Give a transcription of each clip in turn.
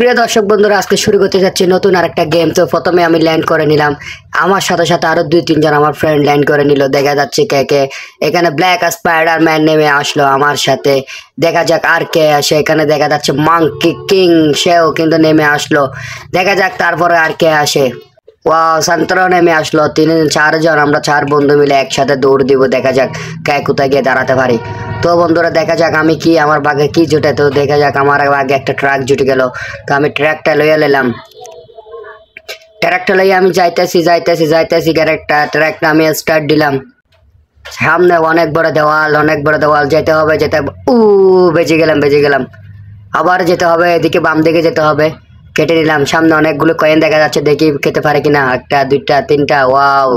প্রিয় দর্শক বন্ধুরা আজকে শুরু করতে যাচ্ছি নতুন আরেকটা গেম তো প্রথমে আমি ল্যান্ড করে নিলাম আমার সাথে সাথে আরও দুই তিনজন আমার ফ্রেন্ড ল্যান্ড করে নিল দেখা যাচ্ছে কে কে এখানে ব্ল্যাক স্পাইডার ম্যান নেমে আসলো আমার সাথে দেখা যাক আর কে আসে এখানে দেখা যাচ্ছে মাংকি কিং সেও কিন্তু নেমে আসলো দেখা যাক তারপরে আর কে আসে সান্তরা নেমে আসলো তিন চারজন আমরা চার বন্ধু মিলে একসাথে দৌড় দিব দেখা যাক কে কোথায় গিয়ে দাঁড়াতে পারি তো বন্ধুরা দেখা যাক আমি কি আমার বাঘে কি জুটে তো দেখা যাক আমার আগে একটা ট্রাক জুটে গেল তো আমি ট্র্যাকটা লইয়া নিলাম ট্র্যাকটা লইয়া আমি যাইতেছি যাইতেছি যাইতেছি ক্যারেক্টা ট্র্যাকটা আমি স্টার্ট দিলাম সামনে অনেক বড় দেওয়াল অনেক বড় দেওয়াল যেতে হবে যেতে উ বেজে গেলাম বেজে গেলাম আবার যেতে হবে এদিকে বাম দিকে যেতে হবে কেটে নিলাম সামনে অনেকগুলো কয়েন দেখা যাচ্ছে দেখি খেতে পারে কিনা একটা দুইটা তিনটা ওয়াও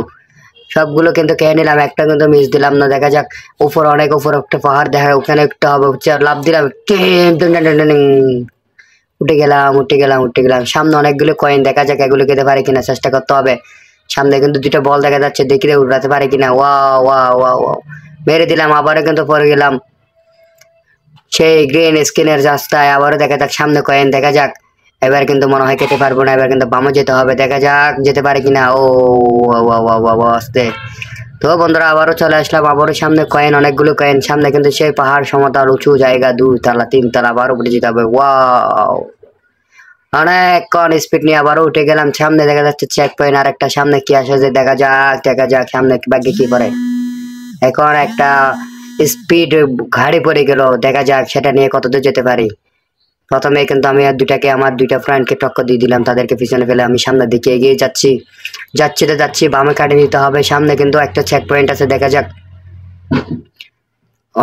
সবগুলো কিন্তু কেটে নিলাম একটা কিন্তু মিস দিলাম না দেখা যাক উপর অনেক উপর একটা পাহাড় দেখা ওখানে একটা হবে লাভ দিলাম উঠে গেলাম উঠে গেলাম উঠে গেলাম সামনে অনেকগুলো কয়েন দেখা যাক এগুলো খেতে পারে কিনা চেষ্টা করতে হবে সামনে কিন্তু দুটো বল দেখা যাচ্ছে দেখি উঠাতে পারে কিনা ওয়া ওয়া ওয়া ওয়া মেরে দিলাম আবারও কিন্তু পরে গেলাম সেই গ্রিন স্ক্রিনের রাস্তায় আবারও দেখা যাক সামনে কয়েন দেখা যাক এবার কিন্তু মনে হয় খেতে পারবো না এবার কিন্তু বামে যেতে হবে দেখা যাক যেতে পারে কিনা ও আস্তে তো বন্ধুরা আবারও চলে আসলাম আবারও সামনে কয়েন অনেকগুলো কয়েন সামনে কিন্তু সেই পাহাড় সমতার উঁচু জায়গা তিন তিনতলা আবার উপরে যেতে হবে ওয়াও অনেকক্ষণ স্পিড নিয়ে আবারও উঠে গেলাম সামনে দেখা যাচ্ছে চেক পয়েন্ট আর একটা সামনে কি আসে যে দেখা যাক দেখা যাক সামনে বাকি কি পরে এখন একটা স্পিড ঘাড়ি পড়ে গেল দেখা যাক সেটা নিয়ে কতদূর যেতে পারি প্রথমে কিন্তু আমি আর দুইটাকে আমার দুইটা ফ্রেন্ডকে টক্কর দিয়ে দিলাম তাদেরকে পিছনে ফেলে আমি সামনের দিকে এগিয়ে যাচ্ছি যাচ্ছি তো যাচ্ছি বামে কাটে নিতে হবে সামনে কিন্তু একটা চেক পয়েন্ট আছে দেখা যাক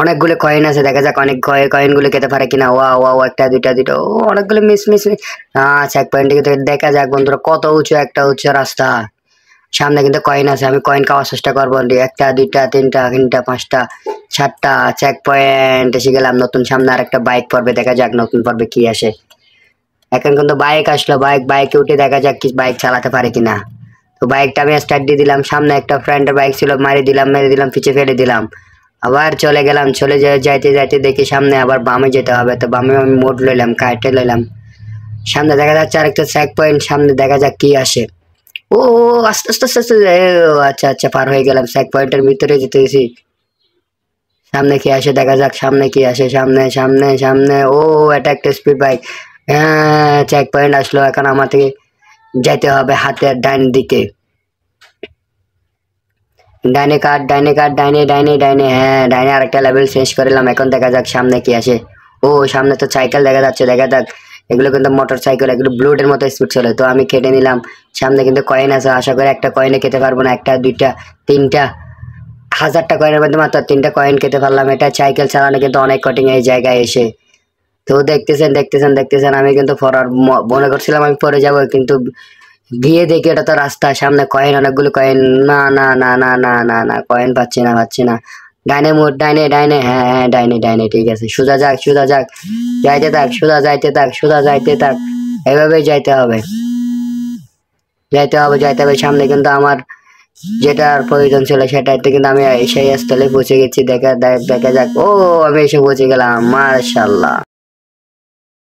অনেকগুলো কয়েন আছে দেখা যাক অনেক কয়েনগুলো খেতে পারে কিনা ওয়া ওয়া ও একটা দুইটা দুটো ও অনেকগুলো মিস মিস হ্যাঁ চেক পয়েন্টে কিন্তু দেখা যাক বন্ধুরা কত উঁচু একটা উঁচু রাস্তা সামনে কিন্তু কয়েন আছে আমি কয়েন খাওয়ার চেষ্টা করবো একটা দুইটা তিনটা তিনটা পাঁচটা সাতটা চেক পয়েন্ট এসে গেলাম নতুন সামনে আর একটা বাইক পর্বে দেখা যাক নতুন পর্বে কি আসে এখন কিন্তু বাইক আসলো বাইক বাইকে উঠে দেখা যাক কি বাইক চালাতে পারে কিনা তো বাইকটা আমি স্টার্ট দিয়ে দিলাম সামনে একটা ফ্রেন্ডের বাইক ছিল মারি দিলাম মেরে দিলাম পিছিয়ে ফেলে দিলাম আবার চলে গেলাম চলে যাইতে যাইতে দেখি সামনে আবার বামে যেতে হবে তো বামে আমি মোড লইলাম কাটে লইলাম সামনে দেখা যাচ্ছে আরেকটা চেক পয়েন্ট সামনে দেখা যাক কি আসে ও আস্তে আস্তে আস্তে আস্তে আচ্ছা আচ্ছা পার হয়ে গেলাম চেক পয়েন্টের ভিতরে যেতে গেছি সামনে কি আসে দেখা যাক সামনে কি আসে সামনে সামনে সামনে ও এটা একটা স্পিড বাইক হ্যাঁ চেক পয়েন্ট আসলো এখন আমার থেকে যাইতে হবে হাতের ডাইন দিকে ডাইনে কাট ডাইনে কাট ডাইনে ডাইনে ডাইনে হ্যাঁ ডাইনে আরেকটা লেভেল শেষ করলাম এখন দেখা যাক সামনে কি আসে ও সামনে তো সাইকেল দেখা যাচ্ছে দেখা যাক এগুলো কিন্তু মোটর সাইকেল এগুলো ব্লুডের মতো স্পিড চলে তো আমি কেটে নিলাম সামনে কিন্তু কয়েন আছে আশা করি একটা কয়েনে খেতে পারবো না একটা দুইটা তিনটা হাজারটা কয়েনের মধ্যে মাত্র তিনটা কয়েন খেতে পারলাম এটা সাইকেল চালানো কিন্তু অনেক কঠিন এই জায়গায় এসে তো দেখতেছেন দেখতেছেন দেখতেছেন আমি কিন্তু পড়ার মনে করছিলাম আমি পরে যাব কিন্তু গিয়ে দেখি এটা তো রাস্তা সামনে কয়েন অনেকগুলো কয়েন না না না না না না না কয়েন পাচ্ছি না পাচ্ছি না ডাইনে মোট ডাইনে ডাইনে হ্যাঁ হ্যাঁ ডাইনে ডাইনে ঠিক আছে সোজা যাক সোজা যাক যাইতে থাক সোজা যাইতে থাক সোজা যাইতে থাক এভাবেই যাইতে হবে যাইতে হবে যাইতে হবে সামনে কিন্তু আমার যেটার প্রয়োজন ছিল সেটাতে কিন্তু আমি সেই স্থলে পৌঁছে গেছি দেখা দেখা যাক ও আমি এসে পৌঁছে গেলাম মার্শাল্লাহ